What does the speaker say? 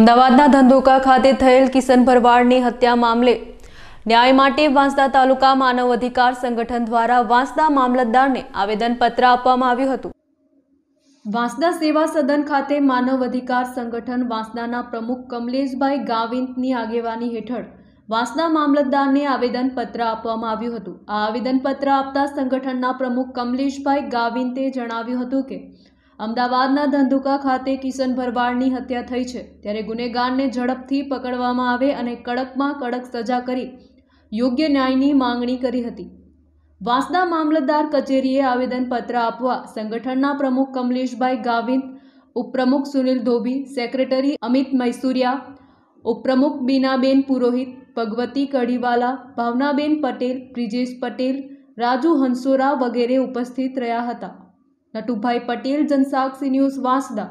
અમદાવાદના ધંધોકા ખાતે થયેલ કિશન ભરવાડની હત્યા મામલે ન્યાય માટે વાંસદા તાલુકા માનવ અધિકાર સંગઠન દ્વારા વાંસદા મામલતદારને આવેદનપત્ર આપવામાં આવ્યું હતું વાંસદા સેવા સદન ખાતે માનવ અધિકાર સંગઠન વાંસદાના પ્રમુખ કમલેશભાઈ ગાવિંતની આગેવાની હેઠળ વાંસદા મામલતદારને આવેદનપત્ર આપવામાં આવ્યું હતું આ આવેદનપત્ર આપતા સંગઠનના પ્રમુખ કમલેશભાઈ ગાવિંતે જણાવ્યું હતું કે અમદાવાદના ધંધુકા ખાતે કિશન ભરવાડની હત્યા થઈ છે ત્યારે ગુનેગારને ઝડપથી પકડવામાં આવે અને કડકમાં કડક સજા કરી યોગ્ય ન્યાયની માંગણી કરી હતી વાંસદા મામલતદાર કચેરીએ આવેદનપત્ર આપવા સંગઠનના પ્રમુખ કમલેશભાઈ ગાવિંદ ઉપપ્રમુખ સુનિલ ધોબી સેક્રેટરી અમિત મૈસુરિયા ઉપપ્રમુખ બીનાબેન પુરોહિત ભગવતી કડીવાલા ભાવનાબેન પટેલ બ્રિજેશ પટેલ રાજુ હંસોરા વગેરે ઉપસ્થિત રહ્યા હતા નટુભાઈ પટેલ જનસાક્ષી ન્યૂઝ વાંસદા